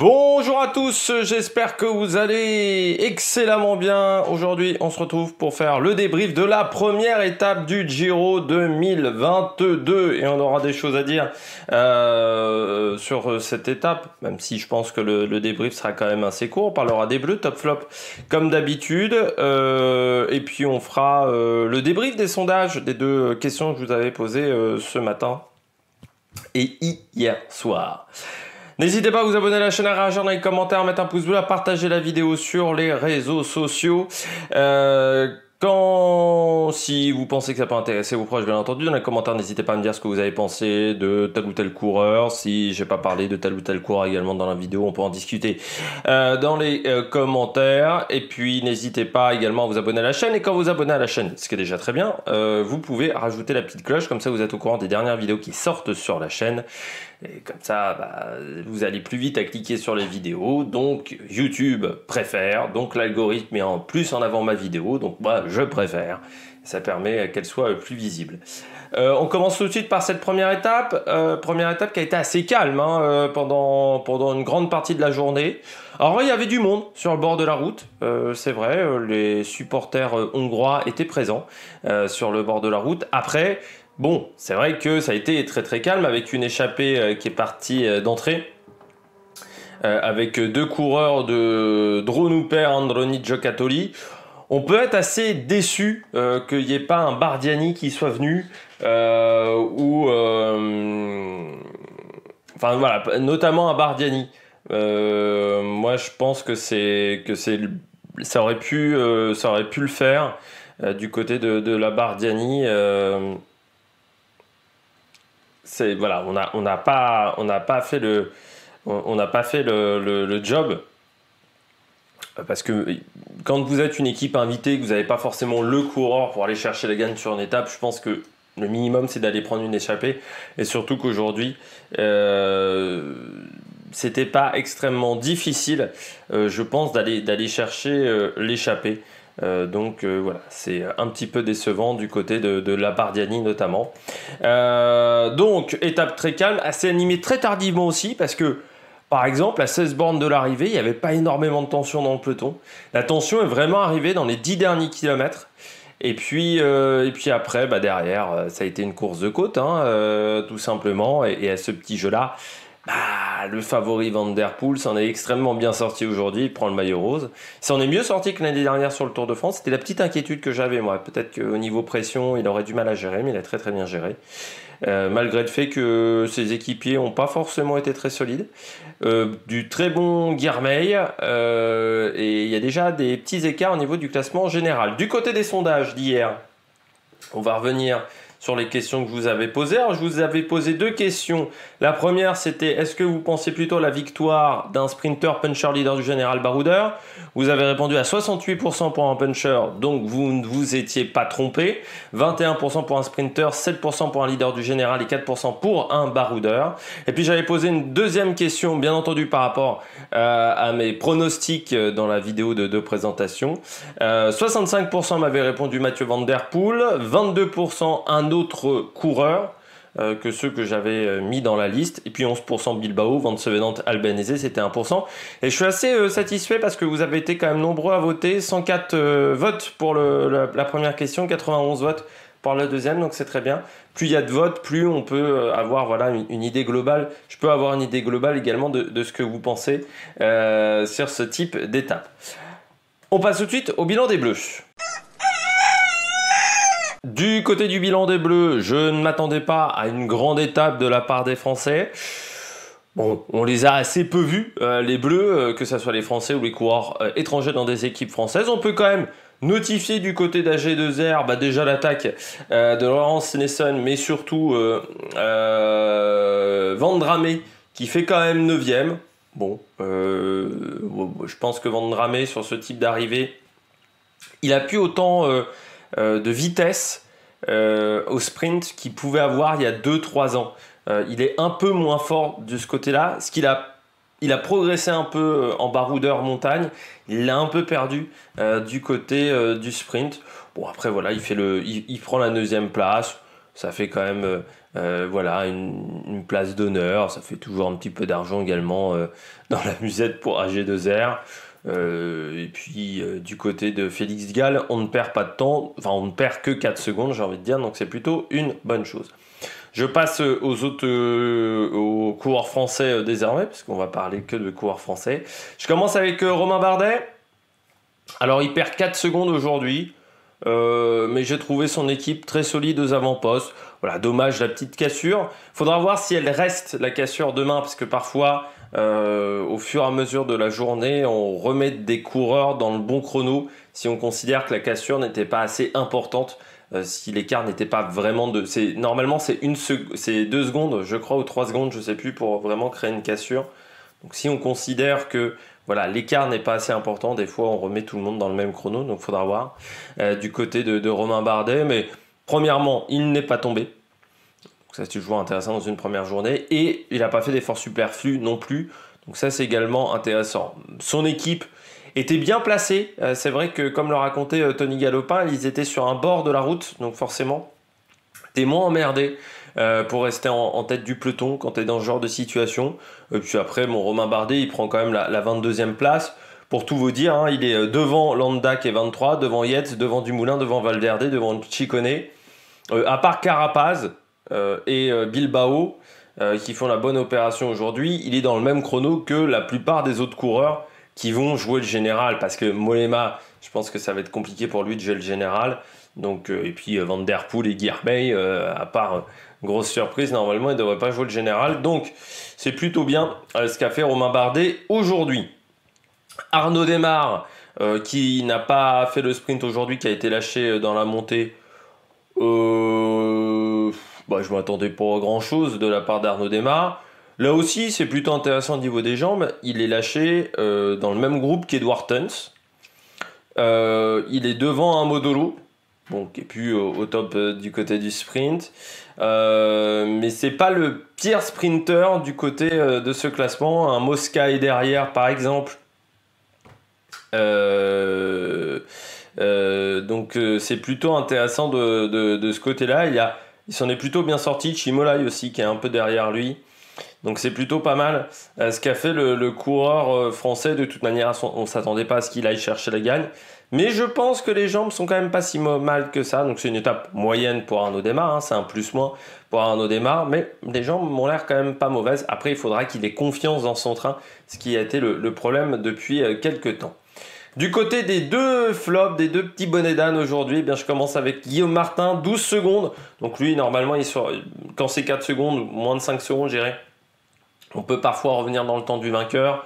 Bonjour à tous, j'espère que vous allez excellemment bien. Aujourd'hui, on se retrouve pour faire le débrief de la première étape du Giro 2022 et on aura des choses à dire euh, sur cette étape, même si je pense que le, débrief sera quand même assez court. On parlera des bleus, top flop comme d'habitude euh, et puis on fera euh, le débrief des sondages des deux questions que je vous avais posées ce matin et hier soir. N'hésitez pas à vous abonner à la chaîne, à réagir dans les commentaires, à mettre un pouce bleu, à partager la vidéo sur les réseaux sociaux. Euh, quand, si vous pensez que ça peut intéresser vos proches, bien entendu, dans les commentaires, n'hésitez pas à me dire ce que vous avez pensé de tel ou tel coureur. Si j'ai pas parlé de tel ou tel coureur également dans la vidéo, on peut en discuter euh, dans les euh, commentaires. Et puis, n'hésitez pas également à vous abonner à la chaîne. Et quand vous vous abonnez à la chaîne, ce qui est déjà très bien, vous pouvez rajouter la petite cloche. Comme ça, vous êtes au courant des dernières vidéos qui sortent sur la chaîne. Et comme ça, bah, vous allez plus vite à cliquer sur les vidéos. Donc YouTube préfère. Donc l'algorithme met en plus en avant ma vidéo. Donc moi, je préfère. Ça permet qu'elle soit plus visible. Euh, on commence tout de suite par cette première étape. Euh, première étape qui a été assez calme hein, euh, pendant, pendant une grande partie de la journée. Alors il y avait du monde sur le bord de la route, c'est vrai, les supporters hongrois étaient présents sur le bord de la route. Après, Bon, c'est vrai que ça a été très très calme avec une échappée euh, qui est partie euh, d'entrée. Euh, avec deux coureurs de Dronuper Androni Giocattoli. On peut être assez déçu qu'il n'y ait pas un Bardiani qui soit venu ou enfin voilà, notamment un Bardiani. moi, je pense que c'est que ça aurait pu ça aurait pu le faire du côté de, de la Bardiani voilà, on n'a pas, fait le, job. Parce que quand vous êtes une équipe invitée, que vous n'avez pas forcément le coureur pour aller chercher la gagne sur une étape, je pense que le minimum c'est d'aller prendre une échappée. Et surtout qu'aujourd'hui, euh, ce n'était pas extrêmement difficile, euh, je pense, d'aller chercher euh, l'échappée. Euh, donc euh, voilà, c'est un petit peu décevant du côté de, la Bardiani notamment. Euh, donc étape très calme, assez animée très tardivement aussi parce que par exemple à 16 bornes de l'arrivée, il n'y avait pas énormément de tension dans le peloton. La tension est vraiment arrivée dans les 10 derniers kilomètres. Et puis, et puis après, bah, derrière, ça a été une course de côte, hein, tout simplement. et à ce petit jeu-là, bah, le favori Van Der Poel s'en est extrêmement bien sorti aujourd'hui, il prend le maillot rose. S'en est mieux sorti que l'année dernière sur le Tour de France, c'était la petite inquiétude que j'avais moi. Peut-être qu'au niveau pression, il aurait du mal à gérer, mais il a très très bien géré. Euh, malgré le fait que ses équipiers n'ont pas forcément été très solides. Euh, du très bon Guermeil, euh, et il y a déjà des petits écarts au niveau du classement général. Du côté des sondages d'hier, on va revenir sur les questions que je vous avais posées. Alors, je vous avais posé deux questions. La première, c'était est-ce que vous pensez plutôt la victoire d'un sprinter puncher leader du général Barouder Vous avez répondu à 68% pour un puncher, donc vous ne vous étiez pas trompé. 21% pour un sprinter, 7% pour un leader du général et 4% pour un Barouder. Et puis, j'avais posé une deuxième question, bien entendu, par rapport euh, à mes pronostics euh, dans la vidéo de, de présentation. 65% euh, m'avait répondu Mathieu Van Der Poel, 22% un d'autres coureurs euh, que ceux que j'avais euh, mis dans la liste. Et puis 11% Bilbao, Vente Sevenant, Albanese, c'était 1%. Et je suis assez euh, satisfait parce que vous avez été quand même nombreux à voter. 104 votes pour la, première question, 91 votes pour la deuxième, donc c'est très bien. Plus il y a de votes, plus on peut avoir voilà, une, idée globale. Je peux avoir une idée globale également de, ce que vous pensez sur ce type d'étape. On passe tout de suite au bilan des Bleus. Du côté du bilan des Bleus, je ne m'attendais pas à une grande étape de la part des Français. Bon, on les a assez peu vus, euh, les Bleus, euh, que ce soit les Français ou les coureurs euh, étrangers dans des équipes françaises. On peut quand même notifier du côté d'AG2R bah, déjà l'attaque de Laurence Nesson, mais surtout Vandramé, qui fait quand même 9ème. Bon, je pense que Vandramé, sur ce type d'arrivée, il a pu autant euh, de vitesse euh, au sprint qu'il pouvait avoir il y a 2-3 ans. Euh, il est un peu moins fort de ce côté-là, ce qu'il a il a progressé un peu en baroudeur montagne. Il l'a un peu perdu du côté du sprint. Bon, après, voilà, il, fait le, il, prend la deuxième place. Ça fait quand même voilà, une, une place d'honneur. Ça fait toujours un petit peu d'argent également dans la musette pour AG2R. Euh, et puis euh, du côté de Félix Gall, on ne perd pas de temps, enfin on ne perd que 4 secondes, j'ai envie de dire, donc c'est plutôt une bonne chose. Je passe euh, aux autres coureurs français désormais, parce qu'on va parler que de coureurs français. Je commence avec Romain Bardet. Alors il perd 4 secondes aujourd'hui. mais j'ai trouvé son équipe très solide aux avant-postes. Voilà, dommage la petite cassure. Faudra voir si elle reste la cassure demain, parce que parfois euh, au fur et à mesure de la journée, on remet des coureurs dans le bon chrono si on considère que la cassure n'était pas assez importante, euh, si l'écart n'était pas vraiment de. C'est, normalement, c'est, une c'est deux secondes, je crois, ou trois secondes, je sais plus, pour vraiment créer une cassure. Donc si on considère que voilà, l'écart n'est pas assez important, des fois on remet tout le monde dans le même chrono, donc il faudra voir euh, du côté de Romain Bardet. Mais premièrement, il n'est pas tombé ça c'est toujours intéressant dans une première journée. Et il n'a pas fait d'efforts superflus non plus. Donc ça c'est également intéressant. Son équipe était bien placée. Euh, c'est vrai que comme le racontait euh, Tony Galopin, ils étaient sur un bord de la route. Donc forcément, t'es moins emmerdé. Euh, pour rester en, tête du peloton quand t'es dans ce genre de situation. Et puis après, mon Romain Bardet, il prend quand même la, 22e place. Pour tout vous dire, hein, il est devant Landa qui est 23, devant Yates, devant Dumoulin, devant Valverde, devant Chicone. à part Carapaz, euh, et euh, Bilbao euh, qui font la bonne opération aujourd'hui, il est dans le même chrono que la plupart des autres coureurs qui vont jouer le général parce que Molema, je pense que ça va être compliqué pour lui de jouer le général. Donc, et puis Van Der Poel et Guirbeil, à part grosse surprise, normalement, ils ne devraient pas jouer le général. Donc, c'est plutôt bien ce qu'a fait Romain Bardet aujourd'hui. Arnaud Desmar, qui n'a pas fait le sprint aujourd'hui, qui a été lâché dans la montée. Euh, bah, je m'attendais pas à grand chose de la part d'Arnaud Demar. Là aussi, c'est plutôt intéressant au niveau des jambes. Il est lâché euh, dans le même groupe qu'Edward Tuns. Euh, il est devant un Modolo, bon, qui est plus au, top euh, du côté du sprint. mais c'est pas le pire sprinter du côté de ce classement. Un Mosca est derrière, par exemple. donc c'est plutôt intéressant de, de ce côté-là. Il y a il s'en est plutôt bien sorti. Chimolai aussi, qui est un peu derrière lui. Donc c'est plutôt pas mal euh, ce qu'a fait le, coureur euh, français. De toute manière, on ne s'attendait pas à ce qu'il aille chercher la gagne. Mais je pense que les jambes sont quand même pas si mal que ça. Donc c'est une étape moyenne pour un Démarre. Hein. C'est un plus-moins pour Arnaud Démarre. Mais les jambes m'ont l'air quand même pas mauvaises. Après, il faudra qu'il ait confiance dans son train, ce qui a été le, problème depuis euh, quelques temps. Du côté des deux flops, des deux petits bonnets d'âne aujourd'hui, eh bien je commence avec Guillaume Martin, 12 secondes. Donc lui, normalement, il quand c'est 4 secondes, moins de 5 secondes, dirais, On peut parfois revenir dans le temps du vainqueur.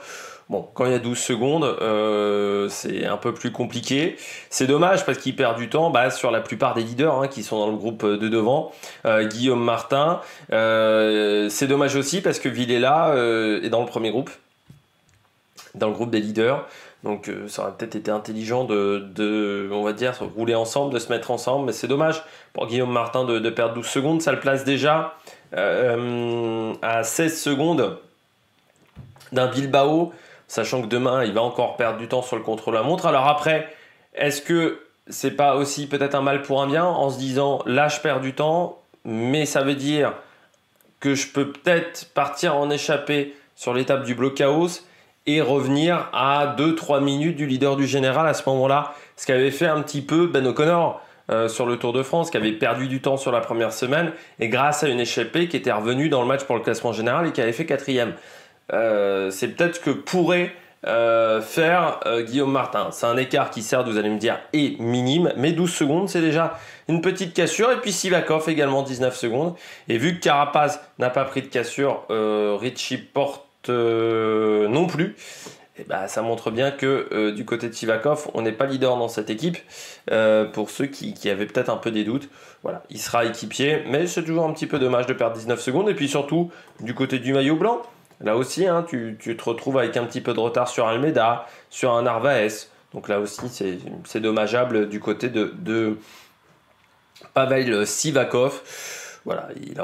Bon, quand il y a 12 secondes, euh, c'est un peu plus compliqué. C'est dommage parce qu'il perd du temps bah, sur la plupart des leaders hein, qui sont dans le groupe de devant. Euh, Guillaume Martin. Euh, c'est dommage aussi parce que Villela est dans le premier groupe, dans le groupe des leaders. Donc euh, ça aurait peut-être été intelligent de, on va dire, rouler ensemble, de se mettre ensemble, mais c'est dommage pour Guillaume Martin de, perdre 12 secondes. Ça le place déjà euh, à 16 secondes d'un Bilbao, sachant que demain il va encore perdre du temps sur le contrôle à montre. Alors après, est-ce que ce n'est pas aussi peut-être un mal pour un bien en se disant là je perds du temps, mais ça veut dire que je peux peut-être partir en échappée sur l'étape du bloc chaos et revenir à 2-3 minutes du leader du général à ce moment-là. Ce qu'avait fait un petit peu Ben O'Connor euh, sur le Tour de France, qui avait perdu du temps sur la première semaine, et grâce à une échappée qui était revenue dans le match pour le classement général et qui avait fait quatrième. Euh, c'est peut-être ce que pourrait euh, faire Guillaume Martin. C'est un écart qui, certes, vous allez me dire, est minime, mais 12 secondes, c'est déjà une petite cassure. Et puis Sivakov également 19 secondes. Et vu que Carapaz n'a pas pris de cassure, Richie porte euh, non plus. Et eh bah, ben, ça montre bien que euh, du côté de Sivakov, on n'est pas leader dans cette équipe. Euh, pour ceux qui, avaient peut-être un peu des doutes, voilà, il sera équipier, mais c'est toujours un petit peu dommage de perdre 19 secondes. Et puis surtout, du côté du maillot blanc, là aussi, hein, tu, te retrouves avec un petit peu de retard sur Almeida, sur un Arvaes. Donc là aussi, c'est dommageable du côté de, Pavel Sivakov. Voilà, il,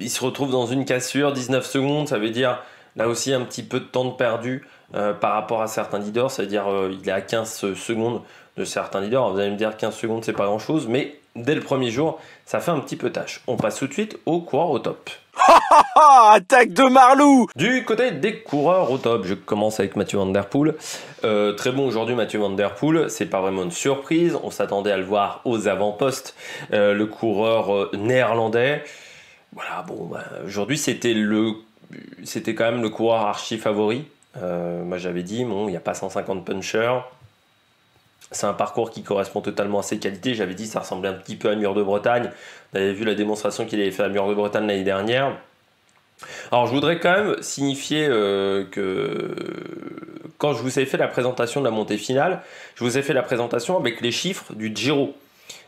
il se retrouve dans une cassure, 19 secondes, ça veut dire Là aussi, un petit peu de temps de perdu euh, par rapport à certains leaders, c'est-à-dire euh, il est à 15 secondes de certains leaders. vous allez me dire 15 secondes, c'est pas grand-chose, mais dès le premier jour, ça fait un petit peu tâche. On passe tout de suite au coureurs au top. Attaque de Marlou Du côté des coureurs au top, je commence avec Mathieu Van Der Poel. Euh, très bon aujourd'hui Mathieu Van Der Poel, c'est pas vraiment une surprise, on s'attendait à le voir aux avant-postes, le coureur néerlandais. Voilà, bon, bah, aujourd'hui c'était le c'était quand même le coureur archi favori. Euh, moi j'avais dit, bon, il n'y a pas 150 punchers. C'est un parcours qui correspond totalement à ses qualités. J'avais dit, ça ressemblait un petit peu à Mur de Bretagne. vous avez vu la démonstration qu'il avait fait à Mur de Bretagne l'année dernière. Alors je voudrais quand même signifier euh, que quand je vous ai fait la présentation de la montée finale, je vous ai fait la présentation avec les chiffres du Giro.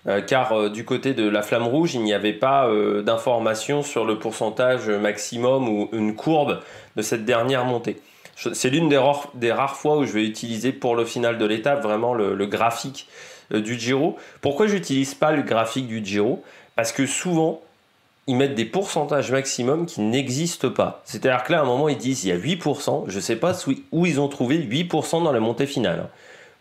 Euh, car euh, du côté de la flamme rouge, il n'y avait pas euh, d'informations sur le pourcentage maximum ou une courbe de cette dernière montée. C'est l'une des, des, rares fois où je vais utiliser pour le final de l'étape vraiment le, graphique du Giro. Pourquoi j'utilise pas le graphique du Giro Parce que souvent, ils mettent des pourcentages maximum qui n'existent pas. C'est-à-dire que là, à un moment, ils disent il y a 8%, je ne sais pas où ils ont trouvé 8% dans la montée finale.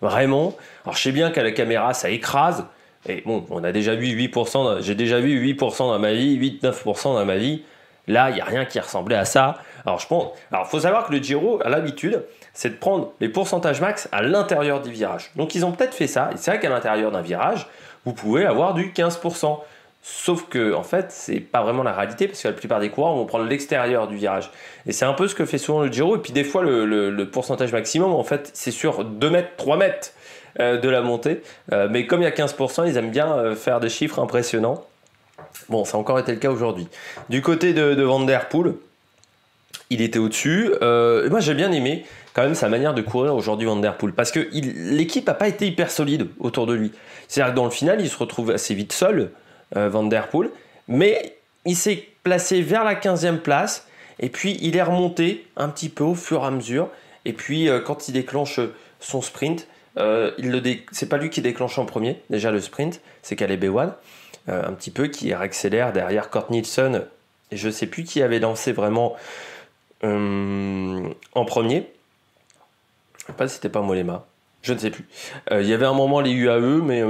Vraiment, alors je sais bien qu'à la caméra, ça écrase, et bon, on a déjà vu 8%, j'ai déjà vu 8% dans ma vie, 8-9% dans ma vie. Là, il n'y a rien qui ressemblait à ça. Alors, je pense. Alors, faut savoir que le Giro a l'habitude, c'est de prendre les pourcentages max à l'intérieur du virage. Donc, ils ont peut-être fait ça. Et c'est vrai qu'à l'intérieur d'un virage, vous pouvez avoir du 15%. Sauf que, en fait, c'est pas vraiment la réalité parce que la plupart des coureurs vont prendre l'extérieur du virage. Et c'est un peu ce que fait souvent le Giro. Et puis, des fois, le, le pourcentage maximum, en fait, c'est sur 2 mètres, 3 mètres. Euh, de la montée. Euh, mais comme il y a 15%, ils aiment bien euh, faire des chiffres impressionnants. Bon, ça a encore été le cas aujourd'hui. Du côté de, Van Der Poel, il était au-dessus. moi, j'ai bien aimé quand même sa manière de courir aujourd'hui Van Der Poel, parce que l'équipe n'a pas été hyper solide autour de lui. C'est-à-dire que dans le final, il se retrouve assez vite seul, Van Der Poel, mais il s'est placé vers la 15e place, et puis il est remonté un petit peu au fur et à mesure, et puis quand il déclenche son sprint, euh, c'est pas lui qui déclenche en premier, déjà le sprint, c'est Caleb Ewan, euh, un petit peu, qui réaccélère derrière Kurt Nielsen. Et je sais plus qui avait lancé vraiment euh, en premier. Je sais pas si c'était pas Molema. Je ne sais plus. Il y avait un moment les UAE, mais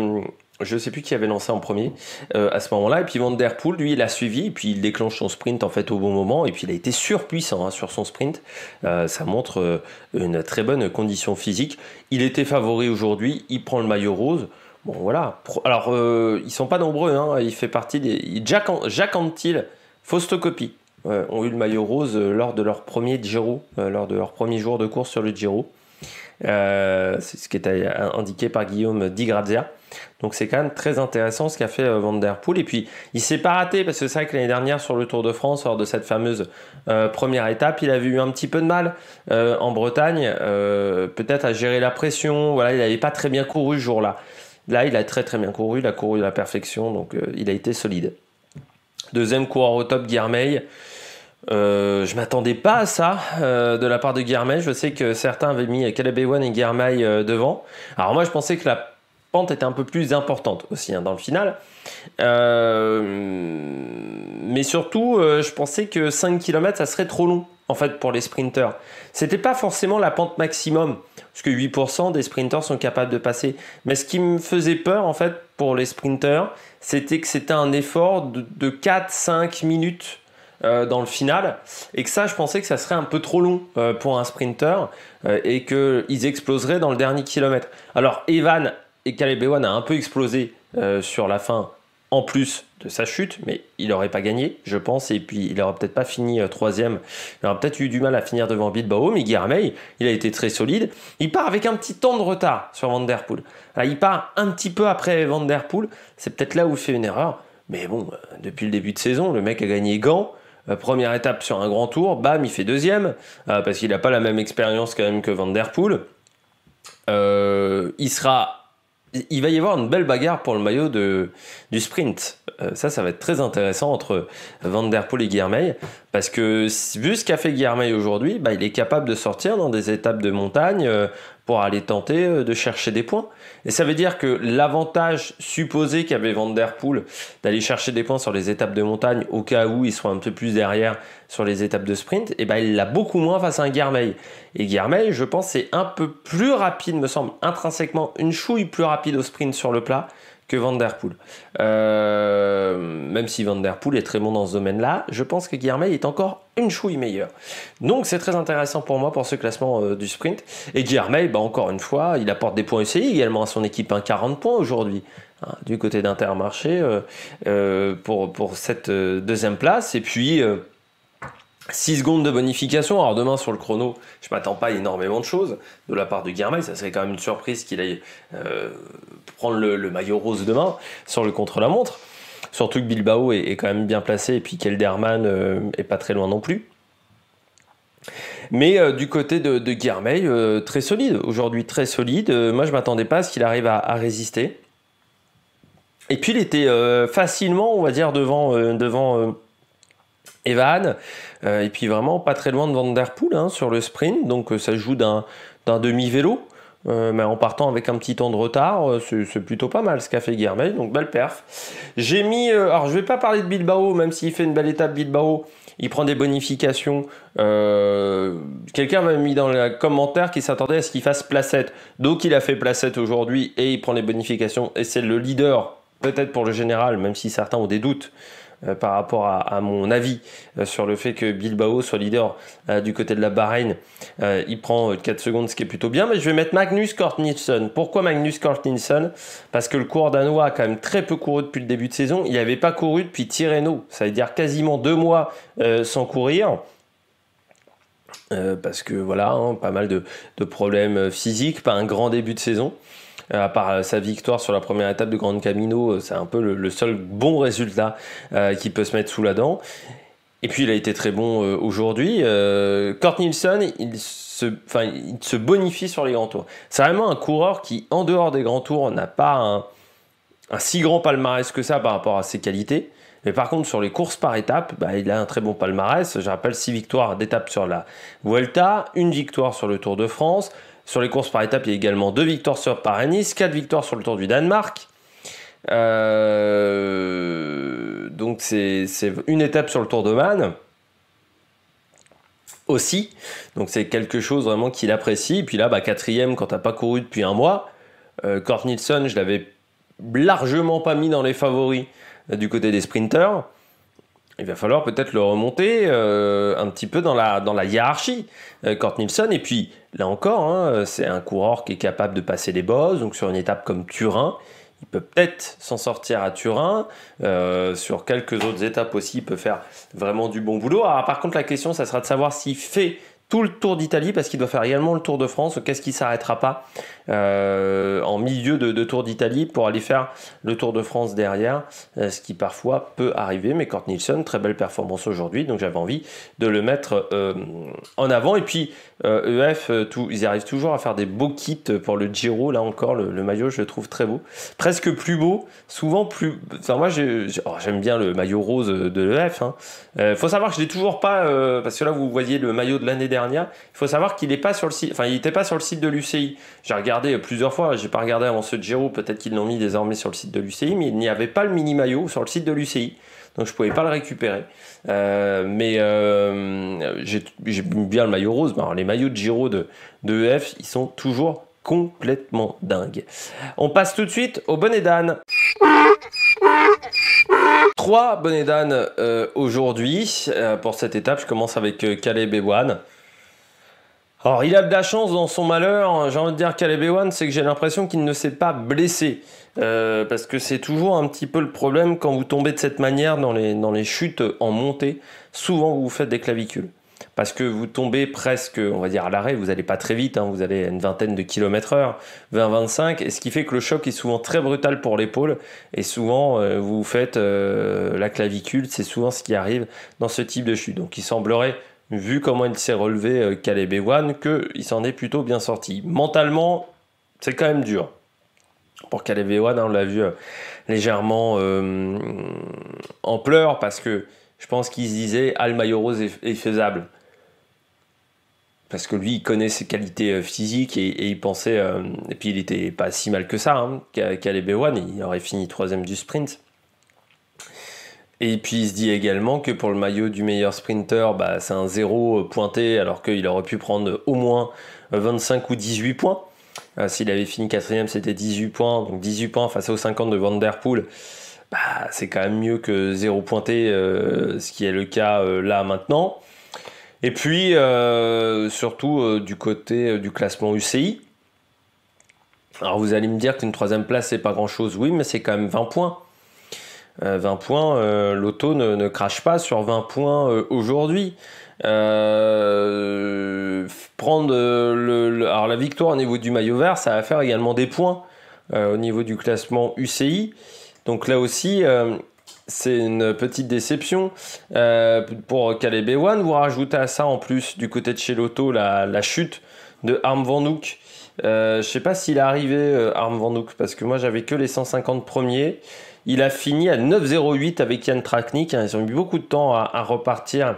je ne sais plus qui avait lancé en premier euh, à ce moment-là. Et puis Van lui, il a suivi, et puis il déclenche son sprint en fait au bon moment, et puis il a été surpuissant hein, sur son sprint. Euh, ça montre euh, une très bonne condition physique. Il était favori aujourd'hui, il prend le maillot rose. Bon voilà. Alors ils sont pas nombreux, hein. il fait partie des Jack, Jacques Antil, Faustocopie ont eu le maillot rose lors de leur premier Giro, lors de leur premier jour de course sur le Giro. Euh, c'est ce qui est euh, indiqué par Guillaume Di Grazia. Donc c'est quand même très intéressant ce qu'a fait euh, Van Der Poel. Et puis il s'est pas raté parce que c'est vrai que l'année dernière sur le Tour de France, lors de cette fameuse première étape, il avait eu un petit peu de mal en Bretagne, peut-être à gérer la pression. Voilà, il n'avait pas très bien couru ce jour-là. Là, il a très très bien couru, il a couru à la perfection, donc il a été solide. Deuxième coureur au top, Guirmeil. Je euh, je m'attendais pas à ça euh, de la part de Guermay. Je sais que certains avaient mis Ewan et Guermay euh, devant. Alors moi, je pensais que la pente était un peu plus importante aussi hein, dans le final. mais surtout, je pensais que 5 km, ça serait trop long en fait pour les sprinters. C'était pas forcément la pente maximum, parce que 8% des sprinters sont capables de passer. Mais ce qui me faisait peur en fait pour les sprinters, c'était que c'était un effort de, de 4-5 minutes euh, dans le final et que ça je pensais que ça serait un peu trop long euh, pour un sprinter euh, et qu'ils exploseraient dans le dernier kilomètre. Alors Evan et Caleb Ewan a un peu explosé sur la fin en plus de sa chute, mais il n'aurait pas gagné, je pense, et puis il n'aurait peut-être pas fini troisième. Il aurait peut-être eu du mal à finir devant Bilbao, mais Guillermeil, il a été très solide. Il part avec un petit temps de retard sur Van Der Poel. Ah, il part un petit peu après Van Der Poel, c'est peut-être là où il fait une erreur, mais bon, depuis le début de saison, le mec a gagné Gant, euh, première étape sur un grand tour, bam, il fait deuxième, euh, parce qu'il n'a pas la même expérience quand même que Van Der Poel. Euh, il sera il va y avoir une belle bagarre pour le maillot de, du sprint. Euh, ça, ça va être très intéressant entre Van Der Poel et Guillermeil. Parce que vu ce qu'a fait Guillermeil aujourd'hui, bah, il est capable de sortir dans des étapes de montagne euh, pour aller tenter euh, de chercher des points. Et ça veut dire que l'avantage supposé qu'avait Van Der Poel d'aller chercher des points sur les étapes de montagne au cas où il soit un peu plus derrière sur les étapes de sprint, et eh ben, il l'a beaucoup moins face à un Et Guillermeil, je pense, c'est un peu plus rapide, me semble, intrinsèquement une chouille plus rapide au sprint sur le plat que Van Der Poel. Euh, même si Van Der Poel est très bon dans ce domaine-là, je pense que Guillermet est encore une chouille meilleure. Donc c'est très intéressant pour moi pour ce classement euh, du sprint. Et Guillermeil, bah, encore une fois, il apporte des points UCI également à son équipe, un hein, 40 points aujourd'hui hein, du côté d'Intermarché euh, pour, pour cette deuxième place. Et puis... 6 secondes de bonification. Alors demain sur le chrono, je m'attends pas à énormément de choses de la part de Guermay. Ça serait quand même une surprise qu'il aille euh, prendre le, maillot rose demain sur le contre-la-montre. Surtout que Bilbao est, quand même bien placé et puis qu'Elderman euh, est pas très loin non plus. Mais euh, du côté de, de très solide aujourd'hui, très solide. moi, je m'attendais pas à ce qu'il arrive à, à, résister. Et puis, il était facilement, on va dire, devant, devant Evan, euh, et puis vraiment pas très loin de Van hein, sur le sprint, donc euh, ça joue d'un demi-vélo, euh, mais en partant avec un petit temps de retard, c'est plutôt pas mal ce qu'a fait Guermey, donc belle perf. J'ai mis, alors je vais pas parler de Bilbao, même s'il fait une belle étape Bilbao, il prend des bonifications, quelqu'un m'a mis dans les commentaires qu'il s'attendait à ce qu'il fasse placette, donc il a fait placette aujourd'hui, et il prend les bonifications, et c'est le leader, peut-être pour le général, même si certains ont des doutes, euh, par rapport à, mon avis euh, sur le fait que Bilbao soit leader euh, du côté de la Bahreïn. il prend 4 secondes, ce qui est plutôt bien, mais je vais mettre Magnus Kortnitsson. Pourquoi Magnus Kortnitsson Parce que le cours danois a quand même très peu couru depuis le début de saison. Il n'avait pas couru depuis Tirreno, ça veut dire quasiment deux mois sans courir. parce que voilà, hein, pas mal de, problèmes physiques, pas un grand début de saison. Euh, à part euh, sa victoire sur la première étape de Grande Camino, euh, c'est un peu le, seul bon résultat qui peut se mettre sous la dent. Et puis il a été très bon aujourd'hui. Kurt Nielsen, il se, il se bonifie sur les grands tours. C'est vraiment un coureur qui, en dehors des grands tours, n'a pas un, si grand palmarès que ça par rapport à ses qualités. Mais par contre, sur les courses par étapes, bah, il a un très bon palmarès. Je rappelle 6 victoires d'étape sur la Vuelta, une victoire sur le Tour de France, sur les courses par étapes, il y a également deux victoires sur Paris-Nice, quatre victoires sur le Tour du Danemark. Euh, donc c'est une étape sur le Tour de Man aussi. Donc c'est quelque chose vraiment qu'il apprécie. Et puis là, bah, quatrième, quand t'as pas couru depuis un mois, euh, Kurt Nielsen, je l'avais largement pas mis dans les favoris euh, du côté des sprinters il va falloir peut-être le remonter euh, un petit peu dans la, dans la hiérarchie, euh, Kurt Et puis, là encore, hein, c'est un coureur qui est capable de passer les bosses, donc sur une étape comme Turin. Il peut peut-être s'en sortir à Turin. Euh, sur quelques autres étapes aussi, il peut faire vraiment du bon boulot. Alors, par contre, la question, ça sera de savoir s'il fait tout le Tour d'Italie parce qu'il doit faire également le Tour de France. Qu'est-ce qui ne s'arrêtera pas euh, en milieu de, Tour d'Italie pour aller faire le Tour de France derrière, euh, ce qui parfois peut arriver. Mais Kort Nielsen, très belle performance aujourd'hui, donc j'avais envie de le mettre euh, en avant. Et puis EF, e ils arrivent toujours à faire des beaux kits pour le Giro. Là encore, le, maillot, je le trouve très beau, presque plus beau, souvent plus. Enfin moi, oh, j'aime bien le maillot rose de l'EF. il hein. faut savoir que je l'ai toujours pas parce que là vous voyez le maillot de l'année dernière il faut savoir qu'il n'est pas sur le site, il n'était pas sur le site de l'UCI. J'ai regardé euh, plusieurs fois, j'ai pas regardé avant ceux de Giro, peut-être qu'ils l'ont mis désormais sur le site de l'UCI, mais il n'y avait pas le mini maillot sur le site de l'UCI. Donc je pouvais pas le récupérer. Euh, mais euh, j'ai bien le maillot rose. les maillots de Giro de, de EF, ils sont toujours complètement dingues. On passe tout de suite au bonnet d'âne. Trois Bonnet d'âne aujourd'hui pour cette étape. Je commence avec calais Caleb alors, il a de la chance dans son malheur. J'ai envie de dire Caleb 1 c'est que j'ai l'impression qu'il ne s'est pas blessé. Euh, parce que c'est toujours un petit peu le problème quand vous tombez de cette manière dans les, dans les chutes en montée. Souvent, vous vous faites des clavicules. Parce que vous tombez presque, on va dire, à l'arrêt. Vous n'allez pas très vite. Hein. vous allez à une vingtaine de kilomètres heure, 20-25. Et ce qui fait que le choc est souvent très brutal pour l'épaule. Et souvent, euh, vous faites euh, la clavicule. C'est souvent ce qui arrive dans ce type de chute. Donc, il semblerait vu comment il s'est relevé euh, Caleb que qu'il s'en est plutôt bien sorti. Mentalement, c'est quand même dur. Pour Caleb Ewan, on l'a vu euh, légèrement euh, en pleurs parce que je pense qu'il se disait Al rose est faisable. Parce que lui, il connaît ses qualités physiques et, il pensait. et puis, il n'était pas si mal que ça. Hein. Caleb il aurait fini troisième du sprint. Et puis il se dit également que pour le maillot du meilleur sprinter, bah, c'est un 0 euh, pointé alors qu'il aurait pu prendre au moins 25 ou 18 points. Euh, s'il avait fini quatrième, c'était 18 points. Donc 18 points face aux 50 de Van Der Poel, bah, c'est quand même mieux que 0 pointé, euh, ce qui est le cas là maintenant. Et puis surtout du côté du classement UCI. Alors vous allez me dire qu'une troisième place, c'est pas grand-chose. Oui, mais c'est quand même 20 points. 20 euh, points, euh, l'auto ne, crache pas sur 20 points euh, aujourd'hui. prendre alors la victoire au niveau du maillot vert, ça va faire également des points au niveau du classement UCI. Donc là aussi, c'est une petite déception pour Caleb One. Vous rajoutez à ça en plus du côté de chez Loto la, chute de Arm Van Nook. Euh, je sais pas s'il est arrivé Arm Van Nook parce que moi j'avais que les 150 premiers. Il a fini à 9,08 avec Yann Traknik. Hein. Ils ont eu beaucoup de temps à, repartir.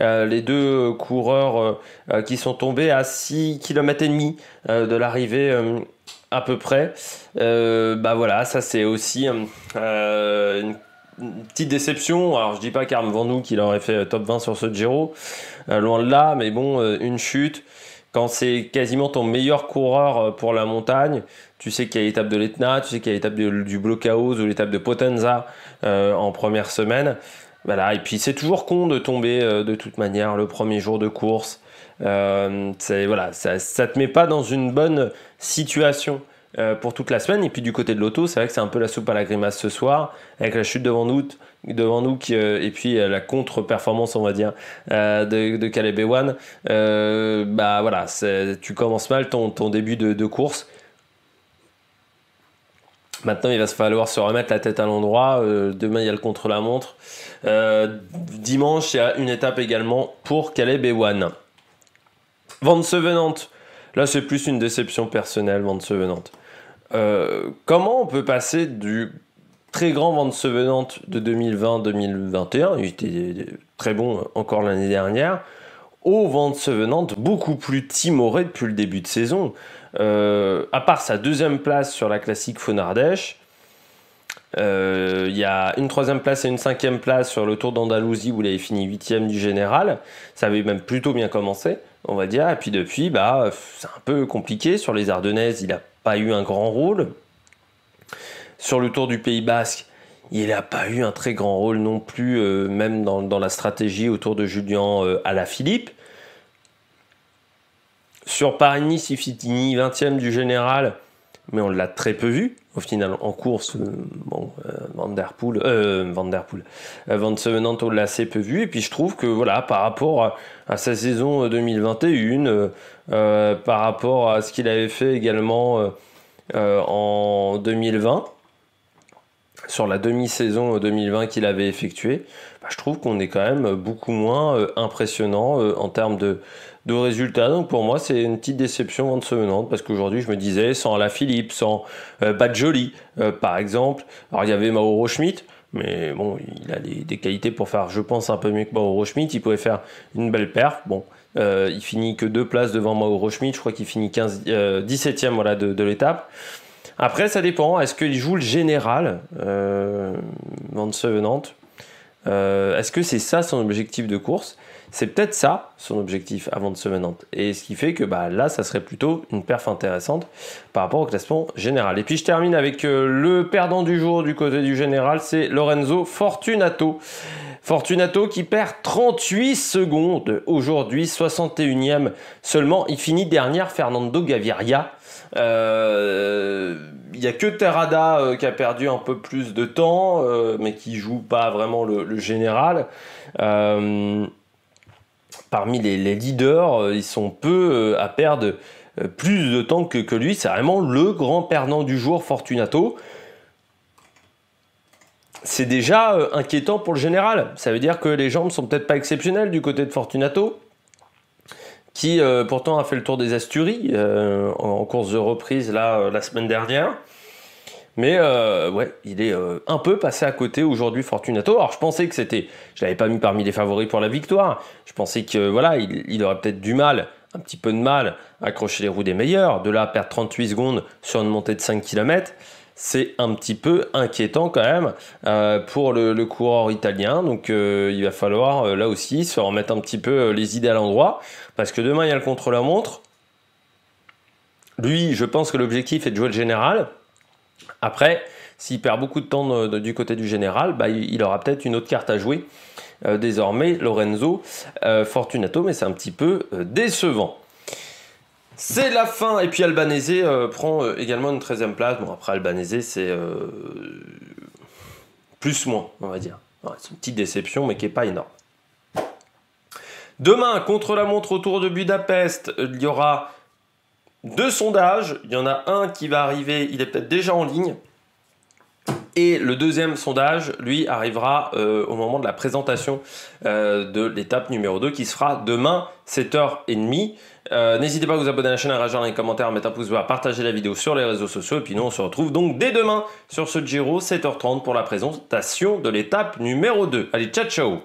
Euh, les deux coureurs euh, euh, qui sont tombés à 6 km et demi de l'arrivée à peu près. bah voilà, ça c'est aussi une petite déception. Alors je dis pas Carme Vendoux qu'il aurait fait top 20 sur ce Giro, loin de là, mais bon, une chute quand c'est quasiment ton meilleur coureur euh, pour la montagne, tu sais qu'il y a l'étape de l'Etna, tu sais qu'il y a l'étape du Blockhaus ou l'étape de Potenza euh, en première semaine. Voilà, et puis c'est toujours con de tomber euh, de toute manière le premier jour de course. voilà, ça, ne te met pas dans une bonne situation euh, pour toute la semaine. Et puis du côté de l'auto, c'est vrai que c'est un peu la soupe à la grimace ce soir, avec la chute devant nous, devant nous euh, et puis euh, la contre-performance, on va dire, de, de Caleb Ewan. bah voilà, tu commences mal ton, début de, course. Maintenant, il va falloir se remettre la tête à l'endroit. demain, il y a le contre-la-montre. dimanche, il y a une étape également pour Caleb Ewan. Vente Sevenante. Là, c'est plus une déception personnelle, Vente Sevenante. Euh, comment on peut passer du très grand vente sevenante de 2020-2021, il était très bon encore l'année dernière, au vente sevenante beaucoup plus timoré depuis le début de saison euh, À part sa deuxième place sur la classique Fonardèche, euh, il y a une troisième place et une cinquième place sur le Tour d'Andalousie où il avait fini huitième du général. Ça avait même plutôt bien commencé, on va dire. Et puis depuis, bah, c'est un peu compliqué. Sur les Ardennaises, il a eu un grand rôle. Sur le Tour du Pays Basque, il n'a pas eu un très grand rôle non plus, euh, même dans, la stratégie autour de Julien à euh, la Philippe. Sur Paris-Nice, 20e du général mais on l'a très peu vu. Au final, en course, euh, bon, Vanderpool, euh, Van Der Poel, euh, Van on euh, l'a assez peu vu. Et puis je trouve que voilà, par rapport à, sa saison 2021, par rapport à ce qu'il avait fait également en 2020, sur la demi-saison 2020 qu'il avait effectuée, bah, je trouve qu'on est quand même beaucoup moins impressionnant en termes de, de résultats. Donc pour moi, c'est une petite déception Venceux-Nantes, parce qu'aujourd'hui, je me disais, sans la Philippe, sans euh, Badjoli, euh, par exemple. Alors il y avait Mauro Schmidt, mais bon, il a des, qualités pour faire, je pense, un peu mieux que Mauro Schmidt. Il pourrait faire une belle perf. Bon, euh, il finit que deux places devant Mauro Schmidt. Je crois qu'il finit 17e voilà, de, l'étape. Après, ça dépend. Est-ce qu'il joue le général, euh, Van Est-ce que c'est ça son objectif de course c'est peut-être ça son objectif avant de semaine nante. Et ce qui fait que bah, là, ça serait plutôt une perf intéressante par rapport au classement général. Et puis je termine avec euh, le perdant du jour du côté du général, c'est Lorenzo Fortunato. Fortunato qui perd 38 secondes aujourd'hui, 61e seulement. Il finit dernière Fernando Gaviria. Euh, il n'y a que Terrada euh, qui a perdu un peu plus de temps, mais qui joue pas vraiment le, le général parmi les, leaders, euh, ils sont peu euh, à perdre euh, plus de temps que, lui. C'est vraiment le grand perdant du jour, Fortunato. C'est déjà inquiétant pour le général. Ça veut dire que les jambes sont peut-être pas exceptionnelles du côté de Fortunato, qui pourtant a fait le tour des Asturies en course de reprise là, la semaine dernière. Mais euh, ouais, il est euh, un peu passé à côté aujourd'hui Fortunato. Alors je pensais que c'était, je l'avais pas mis parmi les favoris pour la victoire. Je pensais que voilà, il, aurait peut-être du mal, un petit peu de mal, à accrocher les roues des meilleurs. De là à perdre 38 secondes sur une montée de 5 km, c'est un petit peu inquiétant quand même euh, pour le, coureur italien. Donc il va falloir là aussi se remettre un petit peu les idées à l'endroit parce que demain il y a le contre-la-montre. Lui, je pense que l'objectif est de jouer le général après, s'il perd beaucoup de temps du côté du général, bah, il, aura peut-être une autre carte à jouer. Euh, désormais, Lorenzo euh, Fortunato, mais c'est un petit peu euh, décevant. C'est la fin, et puis Albanese prend également une 13 e place. Bon, après Albanese, c'est plus moins, on va dire. c'est une petite déception, mais qui n'est pas énorme. Demain, contre la montre autour de Budapest, il y aura deux sondages. Il y en a un qui va arriver, il est peut-être déjà en ligne. Et le deuxième sondage, lui, arrivera euh, au moment de la présentation euh, de l'étape numéro 2 qui sera demain, 7h30. Euh, n'hésitez pas à vous abonner à la chaîne, à rajouter dans les commentaires, à mettre un pouce bleu, à partager la vidéo sur les réseaux sociaux. Et puis nous, on se retrouve donc dès demain sur ce Giro, 7h30 pour la présentation de l'étape numéro 2. Allez, ciao ciao